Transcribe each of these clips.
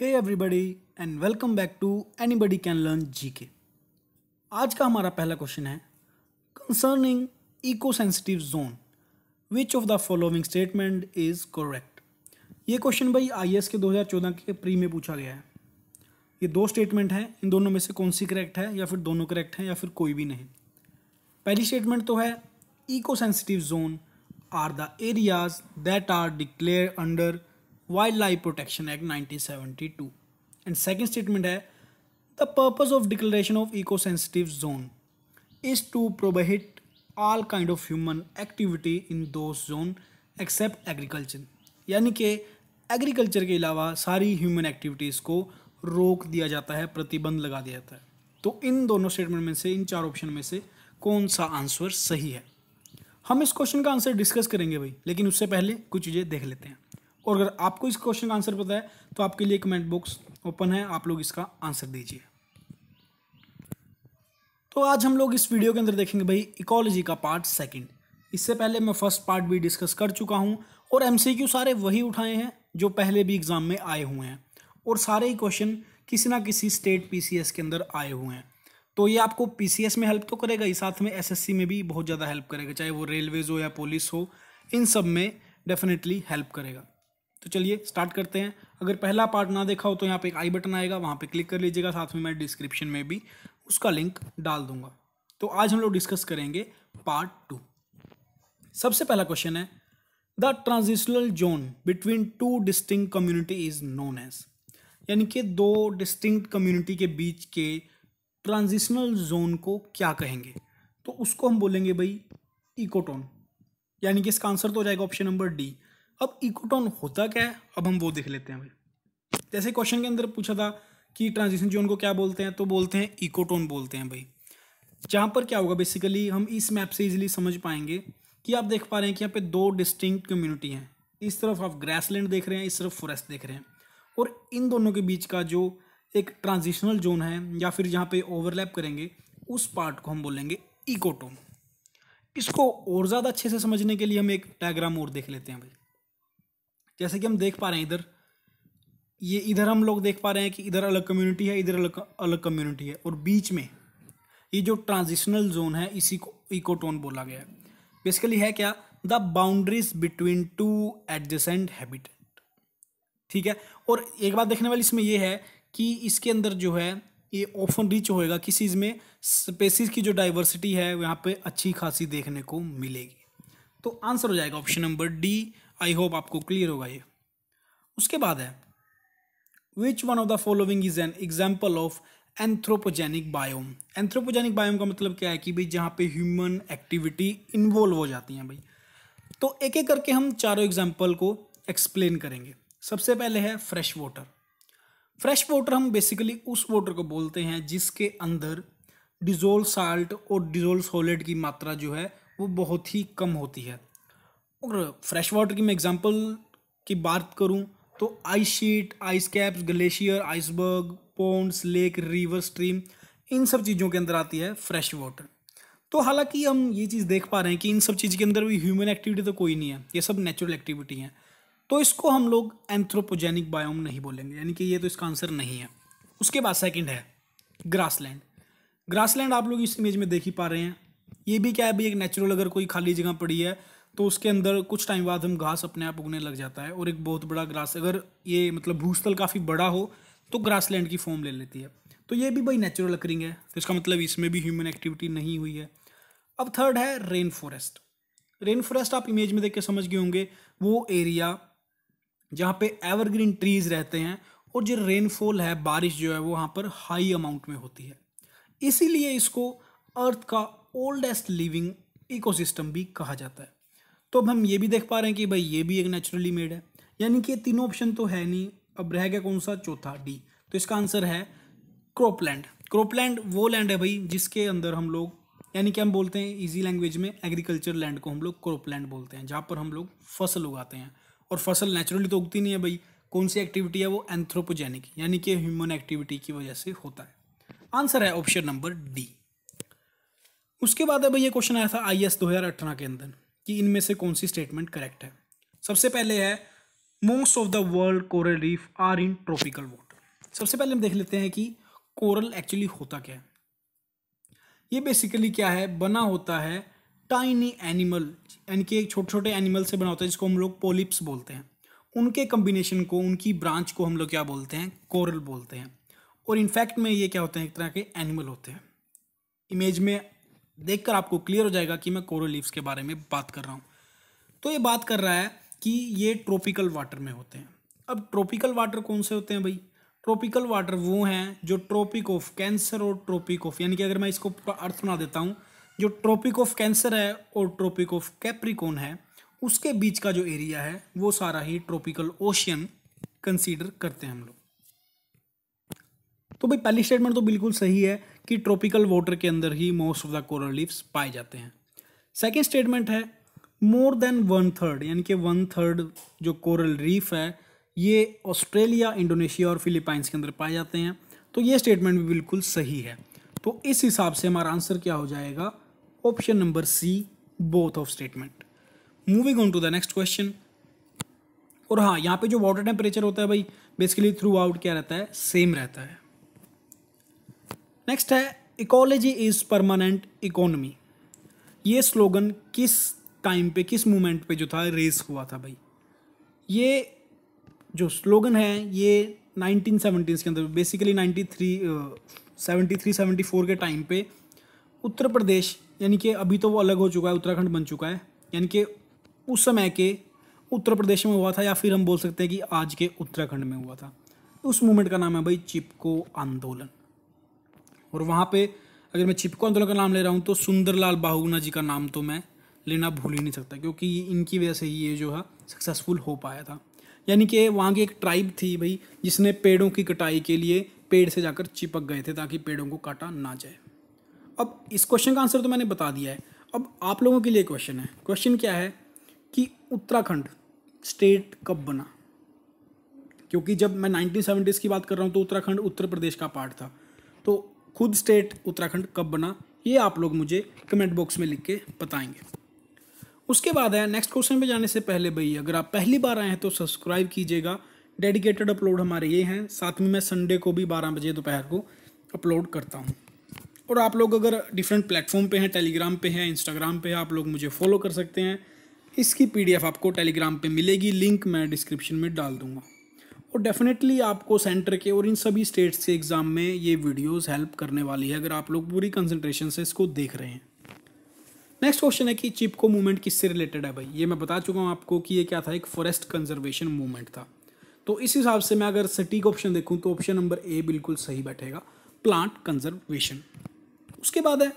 hey everybody and welcome back to anybody can learn G K आज का हमारा पहला क्वेश्चन है concerning eco sensitive zone which of the following statement is correct ये question भाई एस के 2014 के प्री में पूछा गया है ये दो स्टेटमेंट हैं इन दोनों में से कौन सी करेक्ट है या फिर दोनों करेक्ट हैं या फिर कोई भी नहीं पहली स्टेटमेंट तो है eco sensitive zone are the areas that are declare under wildlife protection act 1972 and second statement है the purpose of declaration of eco sensitive zone is to prohibit all kind of human activity in those zone accept agriculture यानी कि agriculture के अलावा सारी human activities को रोक दिया जाता है प्रतिबंध लगा दिया जाता है तो इन दोनों स्टेटमेंट में से इन चार ऑप्शन में से कौन सा आंसर सही है हम इस क्वेश्चन का आंसर डिस्कस करेंगे भाई लेकिन उससे पहले कुछ चीज़ें देख लेते हैं और अगर आपको इस क्वेश्चन का आंसर पता है तो आपके लिए कमेंट बॉक्स ओपन है आप लोग इसका आंसर दीजिए तो आज हम लोग इस वीडियो के अंदर देखेंगे भाई इकोलॉजी का पार्ट सेकंड इससे पहले मैं फर्स्ट पार्ट भी डिस्कस कर चुका हूँ और एमसीक्यू सारे वही उठाए हैं जो पहले भी एग्ज़ाम में आए हुए हैं और सारे ही क्वेश्चन किसी ना किसी स्टेट पी के अंदर आए हुए हैं तो ये आपको पी में हेल्प तो करेगा ही साथ में एस में भी बहुत ज़्यादा हेल्प करेगा चाहे वो रेलवेज़ हो या पुलिस हो इन सब में डेफिनेटली हेल्प करेगा तो चलिए स्टार्ट करते हैं अगर पहला पार्ट ना देखा हो तो यहाँ पे एक आई बटन आएगा वहाँ पे क्लिक कर लीजिएगा साथ में मैं डिस्क्रिप्शन में भी उसका लिंक डाल दूंगा तो आज हम लोग डिस्कस करेंगे पार्ट टू सबसे पहला क्वेश्चन है the transitional zone between two distinct community is known as यानी कि दो डिस्टिंक्ट कम्युनिटी के बीच के ट्रांजिशनल जोन को क्या कहेंगे तो उसको हम बोलेंगे भाई इकोटोन यानी कि इसका आंसर तो हो जाएगा ऑप्शन नंबर डी अब इकोटोन होता क्या है अब हम वो देख लेते हैं भाई जैसे क्वेश्चन के अंदर पूछा था कि ट्रांजिशन जोन को क्या बोलते हैं तो बोलते हैं इकोटोन बोलते हैं भाई जहाँ पर क्या होगा बेसिकली हम इस मैप से इजीली समझ पाएंगे कि आप देख पा रहे हैं कि यहाँ पे दो डिस्टिंक्ट कम्युनिटी हैं इस तरफ आप ग्रासलैंड देख रहे हैं इस तरफ फॉरेस्ट देख रहे हैं और इन दोनों के बीच का जो एक ट्रांजिशनल जोन है या फिर जहाँ पे ओवरलैप करेंगे उस पार्ट को हम बोलेंगे इकोटोन इसको और ज़्यादा अच्छे से समझने के लिए हम एक डायग्राम और देख लेते हैं भाई जैसे कि हम देख पा रहे हैं इधर ये इधर हम लोग देख पा रहे हैं कि इधर अलग कम्युनिटी है इधर अलग अलग कम्युनिटी है और बीच में ये जो ट्रांजिशनल जोन है इसी को इकोटोन बोला गया है बेसिकली है क्या the boundaries between two adjacent habitant ठीक है और एक बात देखने वाली इसमें यह है कि इसके अंदर जो है ये ओपन रिच होएगा किस चीज़ में स्पेसिस की जो डाइवर्सिटी है यहाँ पे अच्छी खासी देखने को मिलेगी तो आंसर हो जाएगा option number D I hope आपको क्लियर होगा ये उसके बाद है which one of the following is an example of anthropogenic biome anthropogenic biome का मतलब क्या है कि भाई जहाँ पे ह्यूमन एक्टिविटी इन्वॉल्व हो जाती है भाई तो एक एक करके हम चारों एग्जाम्पल को एक्सप्लेन करेंगे सबसे पहले है फ्रेश वाटर फ्रेश वाटर हम बेसिकली उस वाटर को बोलते हैं जिसके अंदर डिजोल्व साल्ट और डिजोल्व सोलिड की मात्रा जो है वो बहुत ही कम होती है और फ्रेश वाटर की मैं एग्जांपल की बात करूं तो ice sheet ice caps glacier iceberg ponds lake river stream इन सब चीज़ों के अंदर आती है फ्रेश वाटर तो हालांकि हम ये चीज़ देख पा रहे हैं कि इन सब चीज़ के अंदर भी ह्यूमन एक्टिविटी तो कोई नहीं है ये सब नेचुरल एक्टिविटी हैं तो इसको हम लोग एंथ्रोपोजेनिक बायोम नहीं बोलेंगे यानी कि ये तो इसका आंसर नहीं है उसके बाद सेकंड है ग्रासलैंड ग्रासलैंड आप लोग इस इमेज में देख ही पा रहे हैं ये भी क्या है भाई एक नेचुरल अगर कोई खाली जगह पड़ी है तो उसके अंदर कुछ टाइम बाद हम घास अपने आप उगने लग जाता है और एक बहुत बड़ा ग्रास अगर ये मतलब भूस्थल काफ़ी बड़ा हो तो ग्रास लैंड की फॉर्म ले लेती है तो ये भी भाई नेचुरल अकरिंग है तो इसका मतलब इसमें भी ह्यूमन एक्टिविटी नहीं हुई है अब थर्ड है रेन फॉरेस्ट रेन फॉरेस्ट आप इमेज में देख के समझ गए होंगे वो एरिया जहाँ पे एवरग्रीन ट्रीज रहते हैं और जो रेनफॉल है बारिश जो है वो वहाँ पर हाई अमाउंट में होती है इसीलिए इसको अर्थ का ओल्डेस्ट लिविंग इकोसिस्टम भी कहा जाता है तो अब हम ये भी देख पा रहे हैं कि भाई ये भी एक नेचुरली मेड है यानी कि ये तीनों ऑप्शन तो है नहीं अब रह गया कौन सा चौथा डी तो इसका आंसर है क्रोपलैंड क्रोपलैंड वो लैंड है भाई जिसके अंदर हम लोग यानी कि हम बोलते हैं इजी लैंग्वेज में एग्रीकल्चर लैंड को हम लोग क्रोपलैंड बोलते हैं जहाँ पर हम लोग फसल उगाते हैं और फसल नेचुरली तो उगती नहीं है भाई कौन सी एक्टिविटी है वो एंथ्रोपोजेनिक यानी कि ह्यूमन एक्टिविटी की वजह से होता है आंसर है ऑप्शन नंबर डी उसके बाद अब ये क्वेश्चन आया था आई एस दो हज़ार अठारह के अंदर कि इनमें से कौन सी स्टेटमेंट करेक्ट है सबसे पहले है most of the world coral reef are in tropical water सबसे पहले हम देख लेते हैं कि कोरल एक्चुअली होता क्या है ये बेसिकली क्या है बना होता है टाइनी एनिमल यानी कि एक छोटे छोटे एनिमल से बना होता है जिसको हम लोग पोलिप्स बोलते हैं उनके कम्बिनेशन को उनकी ब्रांच को हम लोग क्या बोलते हैं कोरल बोलते हैं और इनफैक्ट में ये क्या होते हैं एक तरह के एनिमल होते हैं इमेज में देखकर आपको क्लियर हो जाएगा कि मैं कोरल लीव्स के बारे में बात कर रहा हूँ तो ये बात कर रहा है कि ये ट्रॉपिकल वाटर में होते हैं अब ट्रॉपिकल वाटर कौन से होते हैं भाई ट्रॉपिकल वाटर वो हैं जो ट्रॉपिक ऑफ कैंसर और ट्रॉपिक ऑफ यानी कि अगर मैं इसको पूरा अर्थ बना देता हूँ जो ट्रॉपिक ऑफ कैंसर है और ट्रॉपिक ऑफ कैप्रिकोन है उसके बीच का जो एरिया है वो सारा ही ट्रॉपिकल ओशियन कंसीडर करते हैं हम लोग तो भाई पहली स्टेटमेंट तो बिल्कुल सही है कि ट्रॉपिकल वाटर के अंदर ही most of the coral lives पाए जाते हैं सेकेंड स्टेटमेंट है मोर देन वन थर्ड यानी कि वन थर्ड जो कोरल रीफ है ये ऑस्ट्रेलिया इंडोनेशिया और फिलीपाइंस के अंदर पाए जाते हैं तो ये स्टेटमेंट भी बिल्कुल सही है तो इस हिसाब से हमारा आंसर क्या हो जाएगा option number C both of statement moving on to the next question और हाँ यहाँ पे जो वाटर टेम्परेचर होता है भाई बेसिकली थ्रू आउट क्या रहता है सेम रहता है नेक्स्ट है इकोलॉजी इज़ परमानेंट इकोनमी ये स्लोगन किस टाइम पे किस मोमेंट पे जो था रेस हुआ था भाई ये जो स्लोगन है ये नाइनटीन सेवेंटीज़ के अंदर basically ninety three seventy three seventy four के टाइम पे उत्तर प्रदेश यानी कि अभी तो वो अलग हो चुका है उत्तराखंड बन चुका है यानी कि उस समय के उत्तर प्रदेश में हुआ था या फिर हम बोल सकते हैं कि आज के उत्तराखंड में हुआ था उस मूवमेंट का नाम है भाई चिपको आंदोलन और वहाँ पे अगर मैं छिपको आंदोलन का नाम ले रहा हूँ तो सुंदरलाल बाहुना जी का नाम तो मैं लेना भूल ही नहीं सकता क्योंकि इनकी वजह से ही ये जो है सक्सेसफुल हो पाया था यानी कि वहाँ की एक ट्राइब थी भाई जिसने पेड़ों की कटाई के लिए पेड़ से जाकर चिपक गए थे ताकि पेड़ों को काटा ना जाए अब इस क्वेश्चन का आंसर तो मैंने बता दिया है अब आप लोगों के लिए क्वेश्चन है क्वेश्चन क्या है कि उत्तराखंड स्टेट कब बना क्योंकि जब मैं नाइनटीन की बात कर रहा हूँ तो उत्तराखंड उत्तर प्रदेश का पार्ट था तो खुद स्टेट उत्तराखंड कब बना ये आप लोग मुझे कमेंट बॉक्स में लिख के बताएंगे उसके बाद है नेक्स्ट क्वेश्चन पे जाने से पहले भाई अगर आप पहली बार आए हैं तो सब्सक्राइब कीजिएगा डेडिकेटेड अपलोड हमारे ये हैं साथ में मैं संडे को भी बारह बजे दोपहर को अपलोड करता हूँ और आप लोग अगर डिफरेंट प्लेटफॉर्म पे हैं टेलीग्राम पे हैं इंस्टाग्राम पे हैं आप लोग मुझे फॉलो कर सकते हैं इसकी पीडीएफ आपको टेलीग्राम पे मिलेगी लिंक मैं डिस्क्रिप्शन में डाल दूंगा और डेफिनेटली आपको सेंटर के और इन सभी स्टेट्स के एग्ज़ाम में ये वीडियोस हेल्प करने वाली है अगर आप लोग पूरी कंसंट्रेशन से इसको देख रहे हैं नेक्स्ट क्वेश्चन है कि चिपको मूवमेंट किससे रिलेटेड है भाई ये मैं बता चुका हूँ आपको कि ये क्या था एक फॉरेस्ट कंजर्वेशन मूवमेंट था तो इस हिसाब से मैं अगर सटीक ऑप्शन देखूँ तो ऑप्शन नंबर ए बिल्कुल सही बैठेगा प्लांट कंजर्वेशन उसके बाद है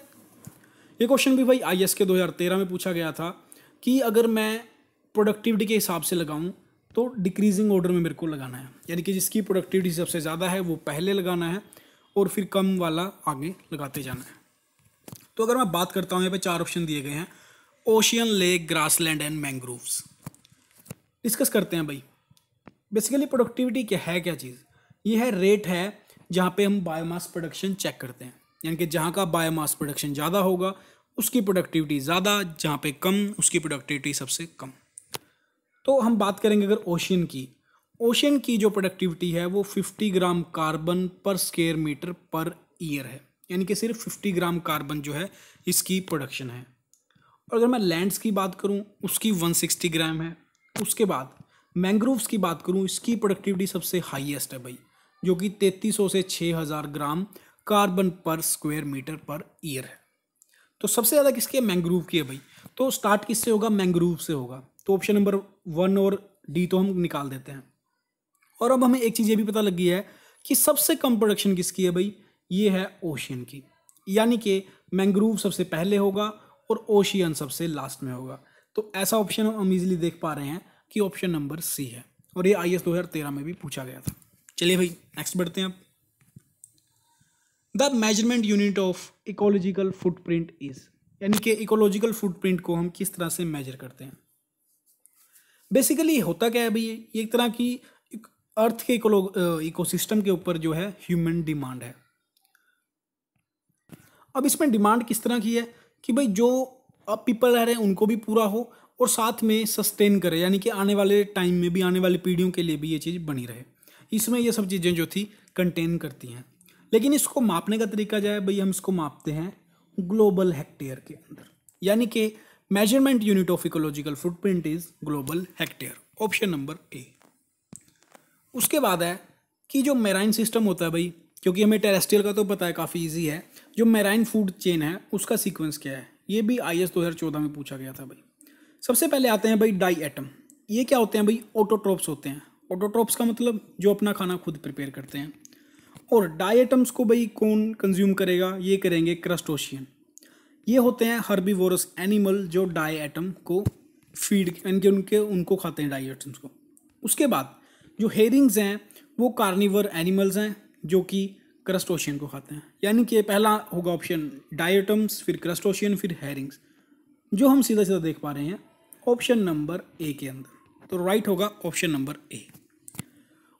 ये क्वेश्चन भी भाई आई के दो में पूछा गया था कि अगर मैं प्रोडक्टिविटी के हिसाब से लगाऊँ तो डिक्रीजिंग ऑर्डर में मेरे को लगाना है यानी कि जिसकी प्रोडक्टिविटी सबसे ज़्यादा है वो पहले लगाना है और फिर कम वाला आगे लगाते जाना है तो अगर मैं बात करता हूँ यहाँ पे चार ऑप्शन दिए गए हैं ocean lake grass and mangroves discuss करते हैं भाई बेसिकली प्रोडक्टिविटी क्या है क्या चीज़ ये है रेट है जहाँ पे हम बायोमास प्रोडक्शन चेक करते हैं यानी कि जहाँ का बायोमास प्रोडक्शन ज़्यादा होगा उसकी प्रोडक्टिविटी ज़्यादा जहाँ पे कम उसकी प्रोडक्टिविटी सबसे कम तो हम बात करेंगे अगर ओशियन की ओशियन की जो प्रोडक्टिविटी है वो 50 gram carbon per square metre per year है यानी कि सिर्फ 50 ग्राम कार्बन जो है इसकी प्रोडक्शन है और अगर मैं लैंड्स की बात करूँ उसकी 160 ग्राम है उसके बाद मैंग्रोव्स की बात करूँ इसकी प्रोडक्टिविटी सबसे हाईएस्ट है भाई जो कि 3300 से 6000 gram carbon per square metre per year है तो सबसे ज़्यादा किसकी है मैंग्रोव की है भाई तो स्टार्ट किससे होगा मैंग्रोव से होगा तो ऑप्शन नंबर वन और डी तो हम निकाल देते हैं और अब हमें एक चीज़ ये भी पता लगी है कि सबसे कम प्रोडक्शन किसकी है भाई ये है ओशियन की यानी कि मैंग्रोव सबसे पहले होगा और ओशियन सबसे लास्ट में होगा तो ऐसा ऑप्शन हम इजीली देख पा रहे हैं कि ऑप्शन नंबर सी है और ये आई एस दो में भी पूछा गया था चलिए भाई नेक्स्ट बढ़ते हैं अब the measurement unit of ecological footprint is यानी कि इकोलॉजिकल फुटप्रिंट को हम किस तरह से मेजर करते हैं बेसिकली होता क्या है भाई एक तरह की अर्थ के इकोसिस्टम के ऊपर जो है ह्यूमन डिमांड है अब इसमें डिमांड किस तरह की है कि भाई जो अब पीपल रह रहे हैं उनको भी पूरा हो और साथ में सस्टेन करे यानी कि आने वाले टाइम में भी आने वाली पीढ़ियों के लिए भी ये चीज़ बनी रहे इसमें ये सब चीज़ें जो थी कंटेन करती हैं लेकिन इसको मापने का तरीका जो है भाई हम इसको मापते हैं ग्लोबल हेक्टेयर के अंदर यानी कि measurement unit of ecological footprint is global hectare option number A उसके बाद है कि जो मेराइन सिस्टम होता है भाई क्योंकि हमें टेरेस्ट्रियल का तो पता है काफ़ी इजी है जो मेराइन फूड चेन है उसका सीक्वेंस क्या है ये भी आई एस दो हज़ार चौदह में पूछा गया था भाई सबसे पहले आते हैं भाई डाई एटम ये क्या होते हैं भाई ऑटोट्रॉप्स होते हैं ऑटोट्रॉप्स का मतलब जो अपना खाना खुद प्रिपेयर करते हैं और डाई एटम्स को भाई कौन कंज्यूम करेगा ये करेंगे क्रस्टोशियन ये होते हैं हर्बीवोरस एनिमल जो डाई एटम को फीड यानी कि उनके उनको खाते हैं डाई एटम्स को उसके बाद जो हेरिंग्स हैं वो कार्निवर एनिमल्स हैं जो कि क्रस्टोशियन को खाते हैं यानी कि पहला होगा ऑप्शन एटम्स फिर क्रस्टोशियन फिर हेरिंग्स जो हम सीधा सीधा देख पा रहे हैं ऑप्शन नंबर ए के अंदर तो राइट होगा ऑप्शन नंबर ए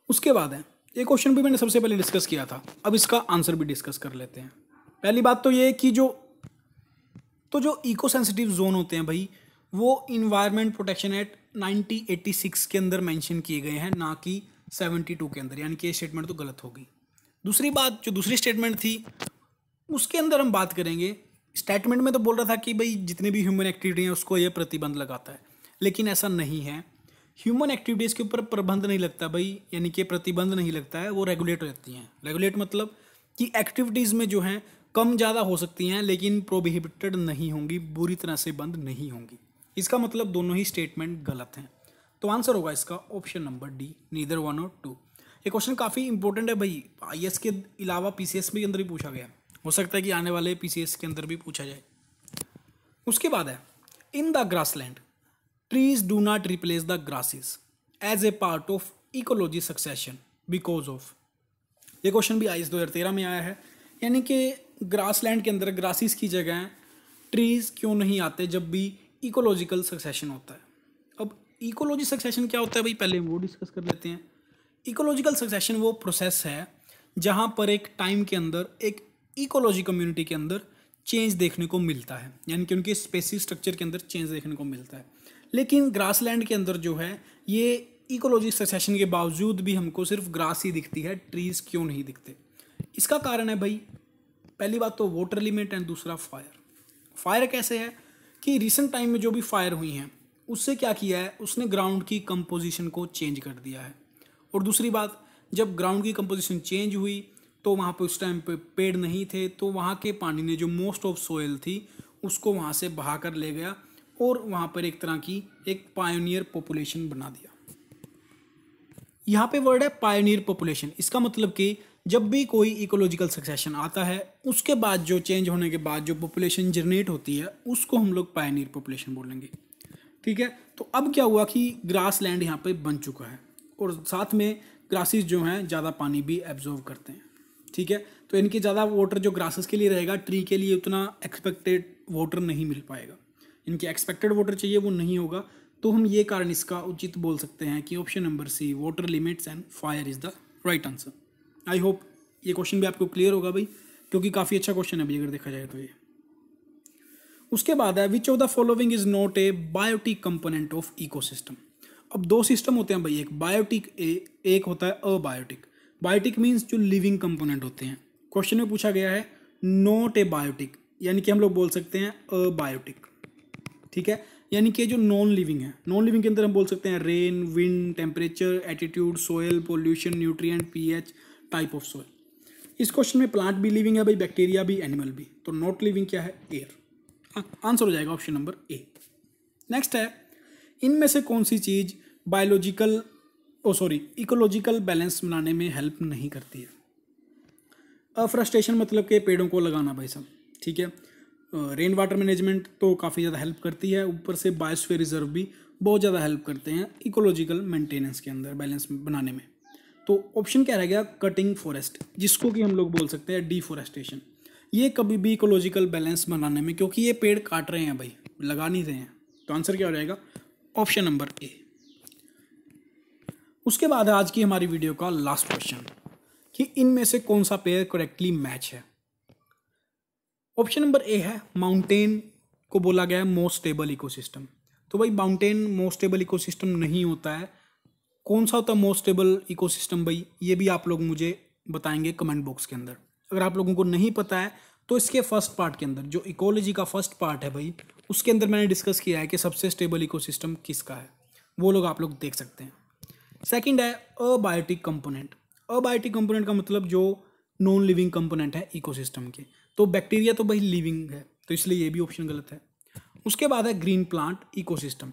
उसके बाद है ये क्वेश्चन भी मैंने सबसे पहले डिस्कस किया था अब इसका आंसर भी डिस्कस कर लेते हैं पहली बात तो ये कि जो तो जो इको सेंसिटिव जोन होते हैं भाई वो इन्वायरमेंट प्रोटेक्शन एक्ट 1986 के अंदर मेंशन किए गए हैं ना कि 72 के अंदर यानी कि ये स्टेटमेंट तो गलत होगी दूसरी बात जो दूसरी स्टेटमेंट थी उसके अंदर हम बात करेंगे स्टेटमेंट में तो बोल रहा था कि भाई जितने भी ह्यूमन एक्टिविटी हैं उसको ये प्रतिबंध लगाता है लेकिन ऐसा नहीं है ह्यूमन एक्टिविटीज़ के ऊपर प्रबंध नहीं लगता भाई यानी कि प्रतिबंध नहीं लगता है वो रेगुलेट हो जाती हैं रेगुलेट मतलब कि एक्टिविटीज़ में जो हैं कम ज़्यादा हो सकती हैं लेकिन प्रोबिहिबिटेड नहीं होंगी बुरी तरह से बंद नहीं होंगी इसका मतलब दोनों ही स्टेटमेंट गलत हैं तो आंसर होगा इसका option number D neither one और टू ये क्वेश्चन काफ़ी इंपॉर्टेंट है भाई आई के अलावा पी के अंदर भी पूछा गया हो सकता है कि आने वाले पी के अंदर भी पूछा जाए उसके बाद है in the grass land trees do not replace the grasses as a part of ecology succession because of ये क्वेश्चन भी आई दो हज़ार तेरह में आया है यानी कि ग्रासलैंड के अंदर ग्रासिस की जगह ट्रीज़ क्यों नहीं आते जब भी इकोलॉजिकल सक्सेशन होता है अब इकोलॉजी सक्सेशन क्या होता है भाई पहले वो डिस्कस कर लेते हैं इकोलॉजिकल सक्सेशन वो प्रोसेस है जहाँ पर एक टाइम के अंदर एक इकोलॉजी कम्युनिटी के अंदर चेंज देखने को मिलता है यानी कि उनके स्पेसी स्ट्रक्चर के अंदर चेंज देखने को मिलता है लेकिन ग्रास के अंदर जो है ये इकोलॉजी सक्सेशन के बावजूद भी हमको सिर्फ ग्रास ही दिखती है ट्रीज़ क्यों नहीं दिखते इसका कारण है भाई पहली बात तो वाटर एलिमेंट एंड दूसरा फायर फायर कैसे है कि रिसेंट टाइम में जो भी फायर हुई हैं उससे क्या किया है उसने ग्राउंड की कंपोजिशन को चेंज कर दिया है और दूसरी बात जब ग्राउंड की कंपोजिशन चेंज हुई तो वहाँ पर उस टाइम पे पेड़ नहीं थे तो वहाँ के पानी ने जो मोस्ट ऑफ सोयल थी उसको वहाँ से बहा कर ले गया और वहाँ पर एक तरह की एक पायोनियर पॉपुलेशन बना दिया यहाँ पे वर्ड है पायनियर पॉपुलेशन इसका मतलब कि जब भी कोई इकोलॉजिकल सक्सेशन आता है उसके बाद जो चेंज होने के बाद जो पॉपुलेशन जनरेट होती है उसको हम लोग पायनियर पॉपुलेशन बोलेंगे ठीक है तो अब क्या हुआ कि ग्रास लैंड यहाँ पर बन चुका है और साथ में ग्रासेस जो हैं ज़्यादा पानी भी एब्जॉर्व करते हैं ठीक है तो इनके ज़्यादा वाटर जो ग्रासेस के लिए रहेगा ट्री के लिए उतना एक्सपेक्टेड वाटर नहीं मिल पाएगा इनके एक्सपेक्टेड वाटर चाहिए वो नहीं होगा तो हम ये कारण इसका उचित बोल सकते हैं कि option number C water limits and fire is the right answer I hope ये क्वेश्चन भी आपको क्लियर होगा भाई क्योंकि काफ़ी अच्छा क्वेश्चन है अभी अगर देखा जाए तो ये उसके बाद है which of the following is not a biotic component of ecosystem अब दो सिस्टम होते हैं भाई एक बायोटिक ए एक होता है अबायोटिक बायोटिक मीन्स जो लिविंग कंपोनेंट होते हैं क्वेश्चन में पूछा गया है नॉट ए बायोटिक यानी कि हम लोग बोल सकते हैं अबायोटिक ठीक है यानी कि जो नॉन लिविंग है नॉन लिविंग के अंदर हम बोल सकते हैं rain wind temperature attitude soil pollution P H type of soil इस क्वेश्चन में प्लांट भी लिविंग है भाई बैक्टीरिया भी एनिमल भी तो नॉट लिविंग क्या है एयर आंसर हाँ, हो जाएगा ऑप्शन नंबर ए नेक्स्ट है इनमें से कौन सी चीज़ biological oh sorry ecological balance बनाने में हेल्प नहीं करती है अफ्रस्ट्रेशन मतलब के पेड़ों को लगाना भाई साहब ठीक है रेन वाटर मैनेजमेंट तो काफ़ी ज़्यादा हेल्प करती है ऊपर से बायोस्फीयर रिजर्व भी बहुत ज़्यादा हेल्प करते हैं इकोलॉजिकल मेंटेनेंस के अंदर बैलेंस बनाने में तो ऑप्शन क्या रह गया कटिंग फॉरेस्ट जिसको कि हम लोग बोल सकते हैं डिफॉरेस्टेशन ये कभी भी इकोलॉजिकल बैलेंस बनाने में क्योंकि ये पेड़ काट रहे हैं भाई लगा नहीं रहे हैं तो आंसर क्या हो जाएगा ऑप्शन नंबर ए उसके बाद आज की हमारी वीडियो का लास्ट क्वेश्चन कि इनमें से कौन सा पेयर करेक्टली मैच है ऑप्शन नंबर ए है माउंटेन को बोला गया है मोस्ट स्टेबल इकोसिस्टम तो भाई माउंटेन मोस्ट स्टेबल इकोसिस्टम नहीं होता है कौन सा होता है मोस्ट स्टेबल इकोसिस्टम भाई ये भी आप लोग मुझे बताएंगे कमेंट बॉक्स के अंदर अगर आप लोगों को नहीं पता है तो इसके फर्स्ट पार्ट के अंदर जो इकोलॉजी का फर्स्ट पार्ट है भाई उसके अंदर मैंने डिस्कस किया है कि सबसे स्टेबल इकोसिस्टम किसका है वो लोग आप लोग देख सकते हैं सेकंड है अबायोटिक कंपोनेंट अबायोटिक कंपोनेंट का मतलब जो नॉन लिविंग कंपोनेंट है इकोसिस्टम के तो बैक्टीरिया तो भाई लिविंग है तो इसलिए ये भी ऑप्शन गलत है उसके बाद है ग्रीन प्लांट इकोसिस्टम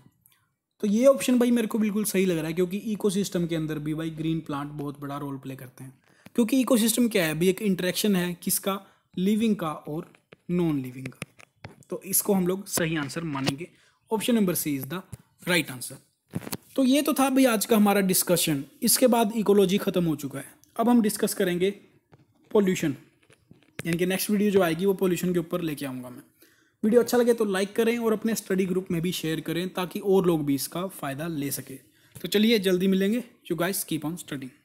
तो ये ऑप्शन भाई मेरे को बिल्कुल सही लग रहा है क्योंकि इकोसिस्टम के अंदर भी भाई ग्रीन प्लांट बहुत बड़ा रोल प्ले करते हैं क्योंकि इकोसिस्टम क्या है अभी एक इंट्रैक्शन है किसका लिविंग का और नॉन लिविंग का तो इसको हम लोग सही आंसर मानेंगे option number C is the right answer तो ये तो था भाई आज का हमारा डिस्कशन इसके बाद इकोलॉजी ख़त्म हो चुका है अब हम डिस्कस करेंगे पोल्यूशन यानी कि नेक्स्ट वीडियो जो आएगी वो पोल्यूशन के ऊपर लेके आऊँगा मैं वीडियो अच्छा लगे तो लाइक करें और अपने स्टडी ग्रुप में भी शेयर करें ताकि और लोग भी इसका फ़ायदा ले सकें तो चलिए जल्दी मिलेंगे you guys keep on study